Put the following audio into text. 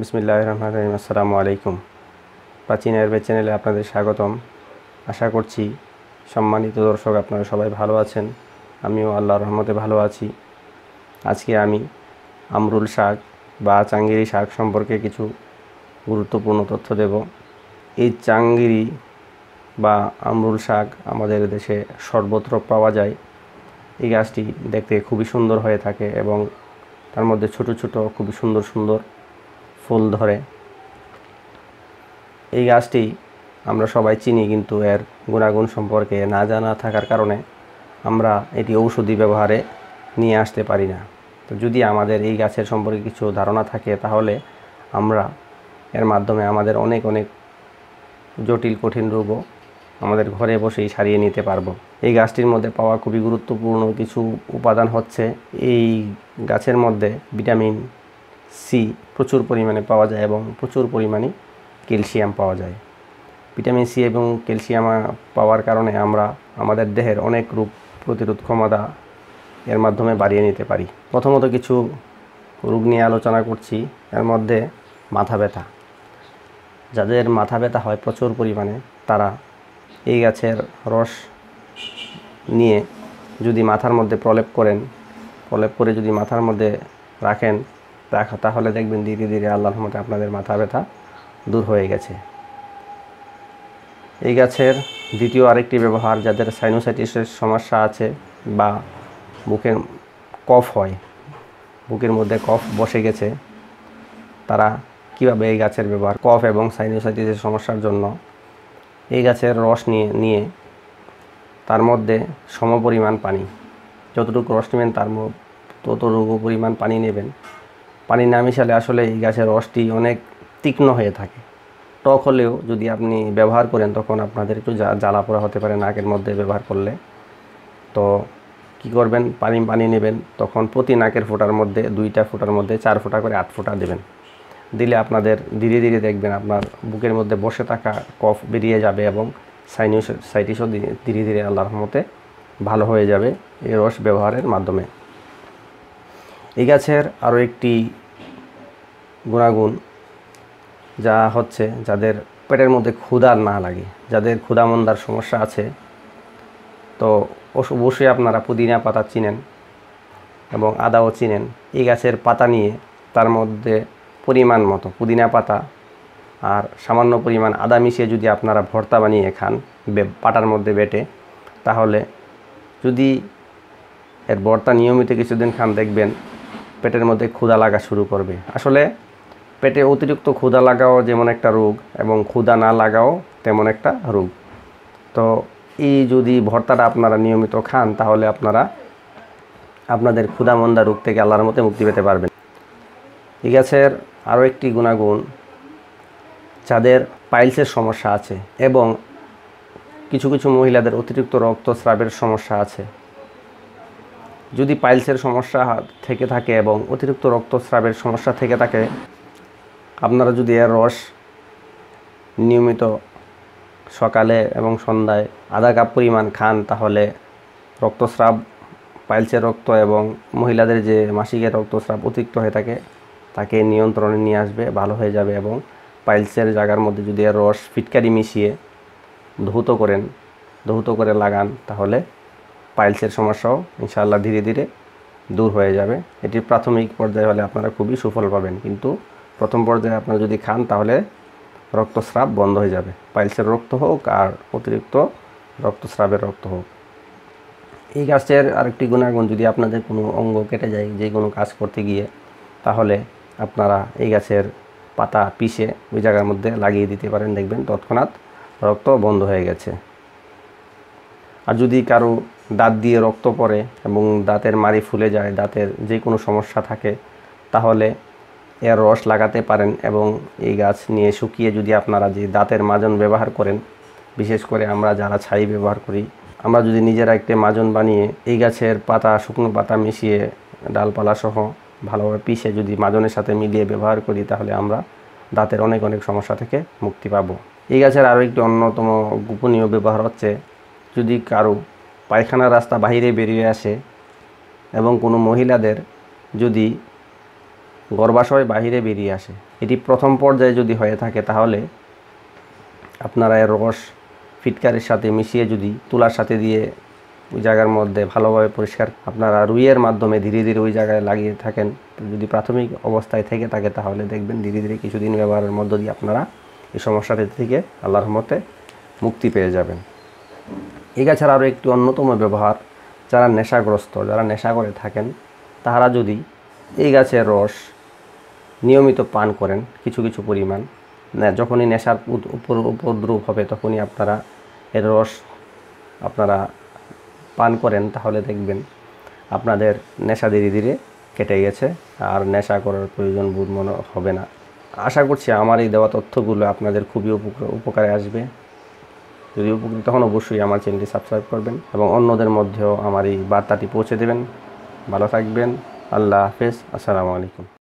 বিসমিল্লাহ রহমান রহিম আসসালামু আলাইকুম প্রাচীন আয়ুর্বেদ চ্যানেলে আপনাদের স্বাগতম আশা করছি সম্মানিত দর্শক আপনারা সবাই ভালো আছেন আমিও আল্লাহ রহমতে ভালো আছি আজকে আমি আমরুল শাক বা চাঙ্গিরি শাক সম্পর্কে কিছু গুরুত্বপূর্ণ তথ্য দেব এই চাঙ্গিরি বা আমরুল শাক আমাদের দেশে সর্বত্র পাওয়া যায় এই গাছটি দেখতে খুবই সুন্দর হয়ে থাকে এবং তার মধ্যে ছোট ছোট খুবই সুন্দর সুন্দর ফুল ধরে এই গাছটি আমরা সবাই চিনি কিন্তু এর গুণাগুণ সম্পর্কে না জানা থাকার কারণে আমরা এটি ঔষধি ব্যবহারে নিয়ে আসতে পারি না তো যদি আমাদের এই গাছের সম্পর্কে কিছু ধারণা থাকে তাহলে আমরা এর মাধ্যমে আমাদের অনেক অনেক জটিল কঠিন রোগও আমাদের ঘরে বসেই সারিয়ে নিতে পারবো এই গাছটির মধ্যে পাওয়া খুবই গুরুত্বপূর্ণ কিছু উপাদান হচ্ছে এই গাছের মধ্যে ভিটামিন সি প্রচুর পরিমাণে পাওয়া যায় এবং প্রচুর পরিমাণে ক্যালসিয়াম পাওয়া যায় ভিটামিন সি এবং ক্যালসিয়াম পাওয়ার কারণে আমরা আমাদের দেহের অনেক রূপ প্রতিরোধ ক্ষমতা এর মাধ্যমে বাড়িয়ে নিতে পারি প্রথমত কিছু রোগ নিয়ে আলোচনা করছি এর মধ্যে মাথা ব্যথা যাদের মাথা ব্যথা হয় প্রচুর পরিমাণে তারা এই গাছের রস নিয়ে যদি মাথার মধ্যে প্রলেপ করেন প্রলেপ করে যদি মাথার মধ্যে রাখেন তাহলে দেখবেন ধীরে ধীরে আল্লাহর মতে আপনাদের মাথা ব্যথা দূর হয়ে গেছে এই গাছের দ্বিতীয় আরেকটি ব্যবহার যাদের সাইনোসাইটিসের সমস্যা আছে বা বুকের কফ হয় বুকের মধ্যে কফ বসে গেছে তারা কিভাবে এই গাছের ব্যবহার কফ এবং সাইনোসাইটিসের সমস্যার জন্য এই গাছের রস নিয়ে নিয়ে তার মধ্যে সমপরিমাণ পানি যতটুকু রস নেবেন তার ততটুকু পরিমাণ পানি নেবেন পানি না মিশালে আসলে এই গাছের রসটি অনেক তীক্ষ্ণ হয়ে থাকে টক হলেও যদি আপনি ব্যবহার করেন তখন আপনাদের একটু জ্বালা পোড়া হতে পারে নাকের মধ্যে ব্যবহার করলে তো কি করবেন পানি পানি নেবেন তখন প্রতি নাকের ফোটার মধ্যে দুইটা ফোটার মধ্যে চার ফোঁটা করে আট ফোঁটা দেবেন দিলে আপনাদের ধীরে ধীরে দেখবেন আপনার বুকের মধ্যে বসে থাকা কফ বেরিয়ে যাবে এবং সাইনিউস সাইটিসও ধীরে ধীরে আল্লাহর মতে ভালো হয়ে যাবে এই রস ব্যবহারের মাধ্যমে এই গাছের আরও একটি গুণাগুণ যা হচ্ছে যাদের পেটের মধ্যে ক্ষুদার না লাগে যাদের ক্ষুদা মন্দার সমস্যা আছে তো অবশ্যই আপনারা পুদিনা পাতা চিনেন এবং আদাও চিনেন এই গাছের পাতা নিয়ে তার মধ্যে পরিমাণ মতো পুদিনা পাতা আর সামান্য পরিমাণ আদা মিশিয়ে যদি আপনারা ভর্তা বানিয়ে খান পাটার মধ্যে বেটে তাহলে যদি এর ভর্তা নিয়মিত কিছুদিন খান দেখবেন পেটের মধ্যে ক্ষুধা লাগা শুরু করবে আসলে পেটে অতিরিক্ত ক্ষুধা লাগাও যেমন একটা রোগ এবং ক্ষুধা না লাগাও তেমন একটা রোগ তো এই যদি ভর্তাটা আপনারা নিয়মিত খান তাহলে আপনারা আপনাদের ক্ষুধামন্দা রোগ থেকে আল্লাহর মতে মুক্তি পেতে পারবেন এই গাছের আরও একটি গুণাগুণ যাদের পাইলসের সমস্যা আছে এবং কিছু কিছু মহিলাদের অতিরিক্ত রক্তস্রাবের সমস্যা আছে যদি পাইলসের সমস্যা থেকে থাকে এবং অতিরিক্ত রক্তস্রাবের সমস্যা থেকে থাকে আপনারা যদি এর রস নিয়মিত সকালে এবং সন্ধ্যায় আধা কাপ পরিমাণ খান তাহলে রক্তস্রাব পাইলসের রক্ত এবং মহিলাদের যে মাসিকের রক্তস্রাব অতিরিক্ত হয়ে থাকে তাকে নিয়ন্ত্রণে নিয়ে আসবে ভালো হয়ে যাবে এবং পাইলসের জায়গার মধ্যে যদি এর রস ফিটকারি মিশিয়ে ধৌত করেন ধৌত করে লাগান তাহলে পাইলসের সমস্যাও ইনশাআল্লাহ ধীরে ধীরে দূর হয়ে যাবে এটি প্রাথমিক পর্যায়ে হলে আপনারা খুবই সুফল পাবেন কিন্তু প্রথম পর্যায়ে আপনারা যদি খান তাহলে রক্তস্রাব বন্ধ হয়ে যাবে পাইলসের রক্ত হোক আর অতিরিক্ত রক্তস্রাবের রক্ত হোক এই গাছের আরেকটি গুণাগুণ যদি আপনাদের কোনো অঙ্গ কেটে যায় যে কোনো কাজ করতে গিয়ে তাহলে আপনারা এই গাছের পাতা পিষে ওই জায়গার মধ্যে লাগিয়ে দিতে পারেন দেখবেন তৎক্ষণাৎ রক্ত বন্ধ হয়ে গেছে আর যদি কারো দাঁত দিয়ে রক্ত পড়ে এবং দাঁতের মাড়ি ফুলে যায় দাঁতের যে কোনো সমস্যা থাকে তাহলে এর রস লাগাতে পারেন এবং এই গাছ নিয়ে শুকিয়ে যদি আপনারা যে দাঁতের মাজন ব্যবহার করেন বিশেষ করে আমরা যারা ছাই ব্যবহার করি আমরা যদি নিজেরা একটি মাজন বানিয়ে এই গাছের পাতা শুকনো পাতা মিশিয়ে ডালপালা সহ ভালোভাবে পিষে যদি মাজনের সাথে মিলিয়ে ব্যবহার করি তাহলে আমরা দাঁতের অনেক অনেক সমস্যা থেকে মুক্তি পাব এই গাছের আরও একটি অন্যতম গোপনীয় ব্যবহার হচ্ছে যদি কারো পায়খানার রাস্তা বাহিরে বেরিয়ে আসে এবং কোনো মহিলাদের যদি গর্ভাশয় বাহিরে বেরিয়ে আসে এটি প্রথম পর্যায়ে যদি হয়ে থাকে তাহলে আপনারা এর রস ফিটকারের সাথে মিশিয়ে যদি তুলার সাথে দিয়ে ওই জায়গার মধ্যে ভালোভাবে পরিষ্কার আপনারা রুইয়ের মাধ্যমে ধীরে ধীরে ওই জায়গায় লাগিয়ে থাকেন যদি প্রাথমিক অবস্থায় থেকে থাকে তাহলে দেখবেন ধীরে ধীরে কিছুদিন ব্যবহারের মধ্য দিয়ে আপনারা এই সমস্যাটি থেকে আল্লাহর মতে মুক্তি পেয়ে যাবেন এ গাছের আরও একটি অন্যতম ব্যবহার যারা নেশাগ্রস্ত যারা নেশা করে থাকেন তাহারা যদি এই গাছের রস নিয়মিত পান করেন কিছু কিছু পরিমাণ যখনই নেশার উপর উপদ্রব হবে তখনই আপনারা এর রস আপনারা পান করেন তাহলে দেখবেন আপনাদের নেশা ধীরে ধীরে কেটে গেছে আর নেশা করার প্রয়োজন বোধ মনে হবে না আশা করছি আমার এই দেওয়া তথ্যগুলো আপনাদের খুবই উপকারে আসবে যদি উপকৃত হন অবশ্যই আমার চ্যানেলটি সাবস্ক্রাইব করবেন এবং অন্যদের মধ্যেও আমার এই বার্তাটি পৌঁছে দেবেন ভালো থাকবেন আল্লাহ হাফেজ আসসালামু আলাইকুম